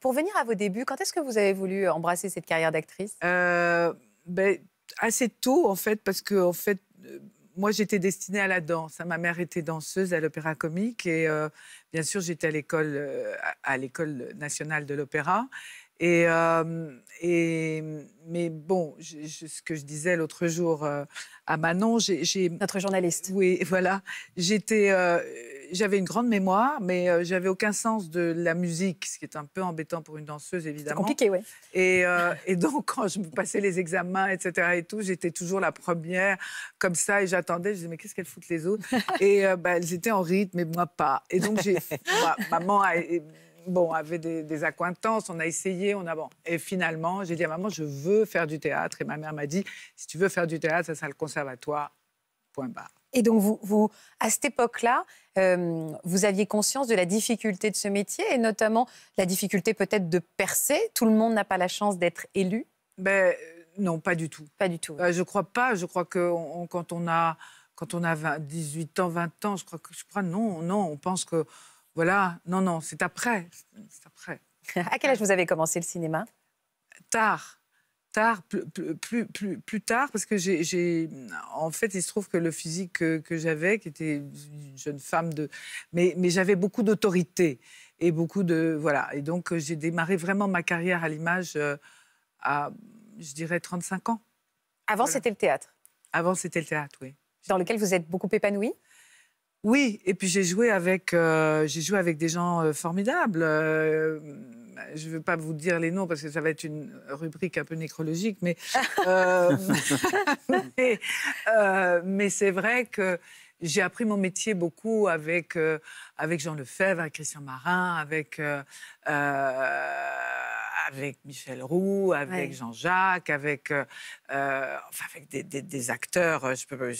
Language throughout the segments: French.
Pour venir à vos débuts, quand est-ce que vous avez voulu embrasser cette carrière d'actrice euh, ben, Assez tôt, en fait, parce que en fait, euh, moi, j'étais destinée à la danse. Ma mère était danseuse à l'Opéra Comique et euh, bien sûr, j'étais à l'école à l'école nationale de l'opéra. Et, euh, et, mais bon, ce que je disais l'autre jour euh, à Manon, j'ai notre journaliste. Oui, voilà. J'étais, euh, j'avais une grande mémoire, mais j'avais aucun sens de la musique, ce qui est un peu embêtant pour une danseuse évidemment. Compliqué, oui. Et, donc quand je me passais les examens, etc. et tout, j'étais toujours la première comme ça et j'attendais. Je disais mais qu'est-ce qu'elles foutent les autres Et bah, elles étaient en rythme, mais moi pas. Et donc j'ai, maman a bon, avait des, des, on a essayé, on a Et finalement, j'ai dit à maman, je veux faire du théâtre. Et ma mère m'a dit, si tu veux faire du théâtre, ça sera le conservatoire, point barre. Et donc, vous, vous à cette époque-là, euh, vous aviez conscience de la difficulté de ce métier et notamment la difficulté peut-être de percer. Tout le monde n'a pas la chance d'être élu. Ben, euh, non, pas du tout. Pas du tout. Euh, je crois pas. Je crois que quand on a quand on a 18 ans, 20 ans, je crois que je crois non, non, on pense que voilà, non, non, c'est après. C'est après. à quel âge vous avez commencé le cinéma Tard. Tard, plus, plus, plus, tard, parce que j'ai. En fait, il se trouve que le physique que, j'avais, qui était une jeune femme de. Mais, j'avais beaucoup d'autorité et beaucoup de. Voilà. Et donc, j'ai démarré vraiment ma carrière à l'image euh, à, je dirais, 35 ans. Avant, c'était le théâtre Avant, c'était le théâtre, oui. Dans lequel vous êtes beaucoup épanouie oui, et puis j'ai joué avec euh, j'ai joué avec des gens euh, formidables. Euh, je ne veux pas vous dire les noms parce que ça va être une rubrique un peu nécrologique, mais mais, mais c'est vrai que j'ai appris mon métier beaucoup avec avec Jean Lefebvre, avec Christian Marin, avec avec Michel Roux, avec Jean-Jacques, avec, euh, euh, enfin, avec des, des, acteurs. Euh, je peux,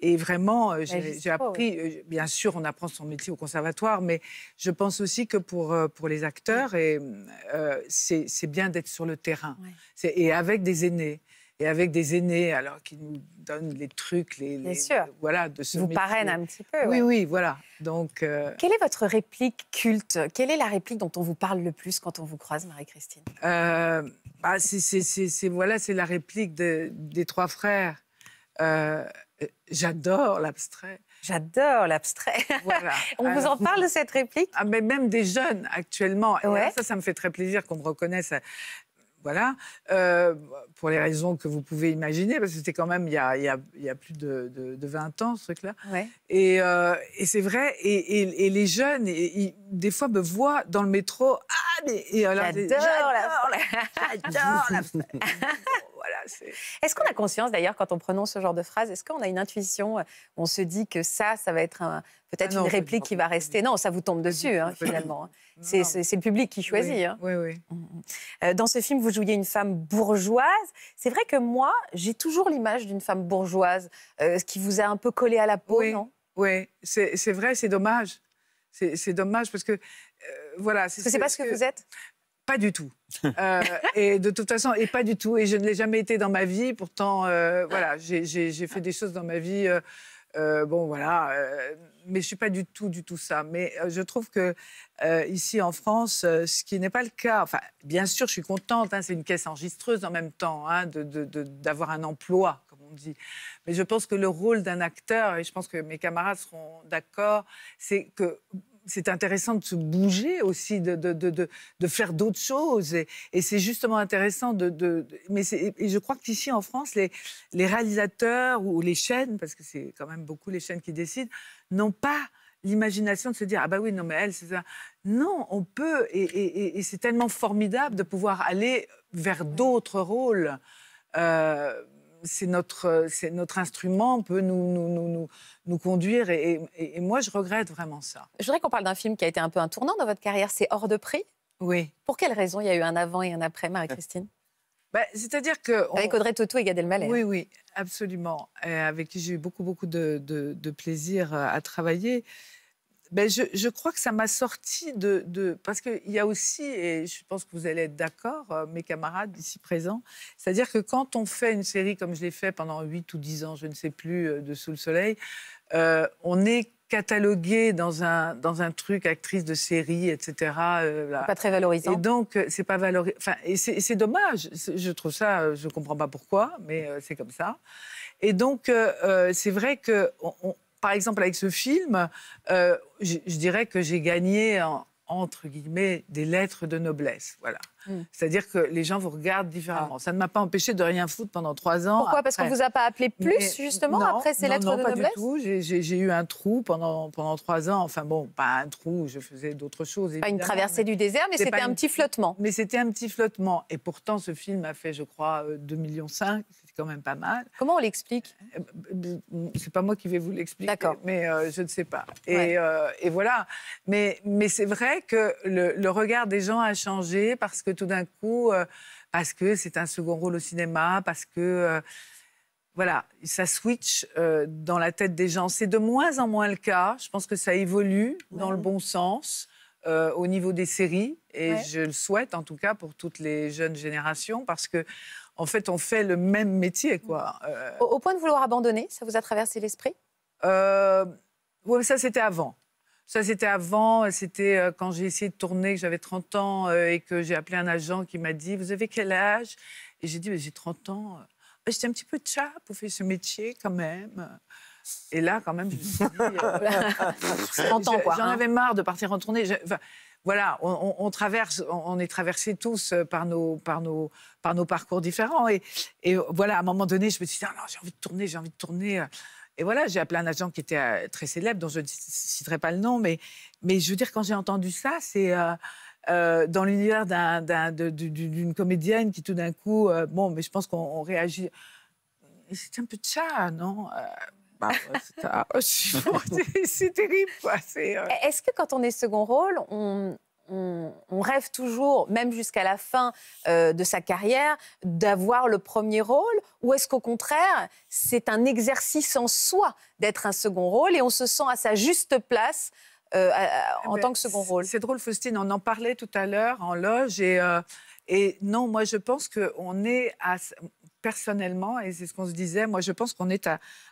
et vraiment, bah, j'ai appris, bien sûr, on apprend son métier au conservatoire, mais je pense aussi que pour, pour les acteurs, et, c'est bien d'être sur le terrain, et avec des aînés et avec des aînés, alors qui nous donnent les trucs, les, voilà, de vous parrainent un petit peu. Oui, oui, voilà. Donc, euh, quelle est votre réplique culte Quelle est la réplique dont on vous parle le plus quand on vous croise, Marie-Christine euh, bah, c'est voilà, c'est la réplique des trois frères. Euh, j'adore l'abstrait. J'adore l'abstrait. on vous en parle de cette réplique ah, mais Même des jeunes actuellement. ça, ça me fait très plaisir qu'on me reconnaisse euh, voilà, euh, pour les raisons que vous pouvez imaginer, parce que c'était quand même il y a, plus de, 20 ans, ce truc-là. Euh, et, c'est vrai, et, les jeunes, des fois, me voient dans le métro. Ah, mais. J'adore la J'adore la Est-ce qu'on a conscience d'ailleurs quand on prononce ce genre de phrase Est-ce qu'on a une intuition euh, On se dit que ça, ça va être peut-être ah une réplique qui va rester. Non, ça vous tombe dessus hein, finalement. Hein. C'est le public qui choisit. oui, hein. mm, mm. Euh, Dans ce film, vous jouiez une femme bourgeoise. C'est vrai que moi, j'ai toujours l'image d'une femme bourgeoise, ce euh, qui vous a un peu collé à la peau, non Oui, c'est vrai, c'est dommage. C'est dommage parce que voilà. C'est pas ce que, vous êtes. Pas du tout. Euh, et de toute façon, et pas du tout. Et je ne l'ai jamais été dans ma vie. Pourtant, euh, voilà, j'ai fait des choses dans ma vie. Euh, bon, voilà. mais je suis pas du tout, du tout ça. Mais je trouve que ici en France, ce qui n'est pas le cas. Enfin, bien sûr, je suis contente. Hein, c'est une caisse enregistreuse en même temps hein, d'avoir un emploi, comme on dit. Mais je pense que le rôle d'un acteur, et je pense que mes camarades seront d'accord, c'est que c'est intéressant de se bouger aussi, de, de, de, de faire d'autres choses. Et, et c'est justement intéressant de. mais et je crois qu'ici en France, les, les réalisateurs ou les chaînes, parce que c'est quand même beaucoup les chaînes qui décident, n'ont pas l'imagination de se dire ah bah oui non mais elle c'est ça non on peut et, et, c'est tellement formidable de pouvoir aller vers d'autres rôles euh, c'est notre, euh, c'est notre instrument peut nous, nous, conduire. Et, moi, je regrette vraiment ça. Je voudrais qu'on parle d'un film qui a été un peu un tournant dans votre carrière, c'est Hors de prix. Oui. Pour quelle raison il y a eu un avant et un après, Marie-Christine bah, C'est-à-dire que... On... Avec Audrey Tautou et Gad Elmaleh. Hein. Oui, oui, absolument. Euh, avec qui j'ai eu beaucoup, beaucoup de plaisir à travailler ben je, je, crois que ça m'a sorti de, de Parce qu'il y a aussi, et je pense que vous allez être d'accord, euh, mes camarades ici présents, c'est-à-dire que quand on fait une série comme je l'ai fait pendant 8 ou 10 ans, je ne sais plus, euh, de Sous le Soleil, euh, on est catalogué dans un, dans un truc, actrice de série, etc. pas très valorisant. Et donc, c'est pas valorisant. Enfin, et c'est dommage. Je trouve ça, je comprends pas pourquoi, mais c'est comme ça. Et donc, c'est vrai que on par exemple, avec ce film, euh, je, dirais que j'ai gagné, entre guillemets, des lettres de noblesse. Voilà. Hmm. C'est-à-dire que les gens vous regardent différemment. Ah. Ça ne m'a pas empêché de rien foutre pendant trois ans. Pourquoi Parce qu'on ne vous a pas appelé plus, justement, après ces de lettres non, pas noblesse du tout. J'ai eu un trou pendant, pendant trois ans. Enfin bon, pas un trou, je faisais d'autres choses. Pas une traversée du désert, mais c'était un petit flottement. Mais c'était un petit flottement. Et pourtant, ce film a fait, je crois, 2,5 euh, millions, quand même pas mal. Comment on l'explique euh, C'est pas moi qui vais vous l'expliquer, mais euh, je ne sais pas. Euh, et, voilà. Mais, mais c'est vrai que le, regard des gens a changé parce que tout d'un coup, parce que c'est un second rôle au cinéma, parce que voilà, ça switch dans la tête des gens. C'est de moins en moins le cas. Je pense que ça évolue dans le bon sens au niveau des séries. Et je le souhaite, en tout cas, pour toutes les jeunes générations, parce que en fait, on fait le même métier. Mm. Quoi. Euh, au, point de vouloir abandonner, ça vous a traversé l'esprit euh, Oui, mais ça, c'était avant. Ça, c'était avant. Euh, c'était quand j'ai essayé de tourner, que j'avais 30 ans et que j'ai appelé un agent qui m'a dit Vous avez quel âge Et j'ai dit J'ai 30 ans. J'étais un petit peu tchat pour faire ce métier quand même. Et là, quand même, je me dit. J'en avais marre de partir en tournée. voilà, on, traverse, on, est traversés tous euh, par nos, par nos, par nos parcours différents. Et, euh, voilà, à un moment donné, je me suis dit, ah, non, j'ai envie de tourner, j'ai envie de tourner. Euh. Et voilà, j'ai appelé un agent qui était très célèbre, dont je ne citerai pas le nom, mais, mais je veux dire, quand j'ai entendu ça, c'est. dans l'univers d'une comédienne qui tout d'un coup, bon, mais je pense qu'on réagit. C'est un peu de chat, non bah, c'est terrible. Euh. E, est-ce que quand on est second rôle, on, rêve toujours, même jusqu'à la fin euh, de sa carrière, d'avoir le premier rôle Ou est-ce qu'au contraire, c'est un exercice en soi d'être un second rôle et on se sent à sa juste place euh, eh en ben, tant que second rôle C'est drôle, Faustine, on en parlait tout à l'heure en loge et. et non, moi je pense qu'on est à, personnellement, et c'est ce qu'on se disait, moi je pense qu'on est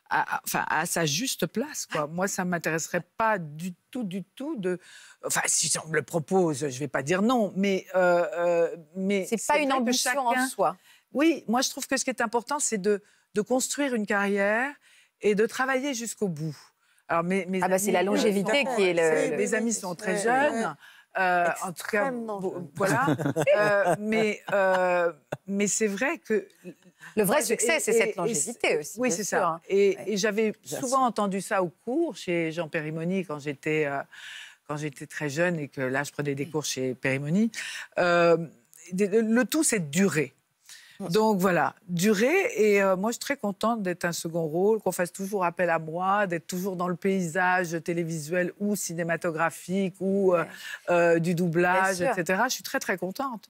à, sa juste place. Quoi. Moi, ça ne m'intéresserait pas du tout, du tout de... Enfin, si on me le propose, je ne vais pas dire non, mais... Euh, euh, mais c'est pas une ambition en soi. Oui, moi je trouve que ce qui est important, c'est de, construire une carrière et de travailler jusqu'au bout. Alors, ah bah, c'est la euh, longévité qui est le... Mes amis sont très jeunes. Euh, en tout cas, voilà. Euh, mais euh, mais c'est vrai que le vrai succès, c'est cette longévité aussi. Oui, c'est ça. Hein. Et, j'avais souvent entendu ça au cours chez Jean Périmoni quand j'étais quand j'étais très jeune et que là, je prenais des mm. cours chez Périmoni. le tout, c'est de durer. Donc voilà, durée. Et euh, moi, je suis très contente d'être un second rôle, qu'on fasse toujours appel à moi, d'être toujours dans le paysage télévisuel ou cinématographique ou euh, euh, du doublage, etc. Je suis très, très contente.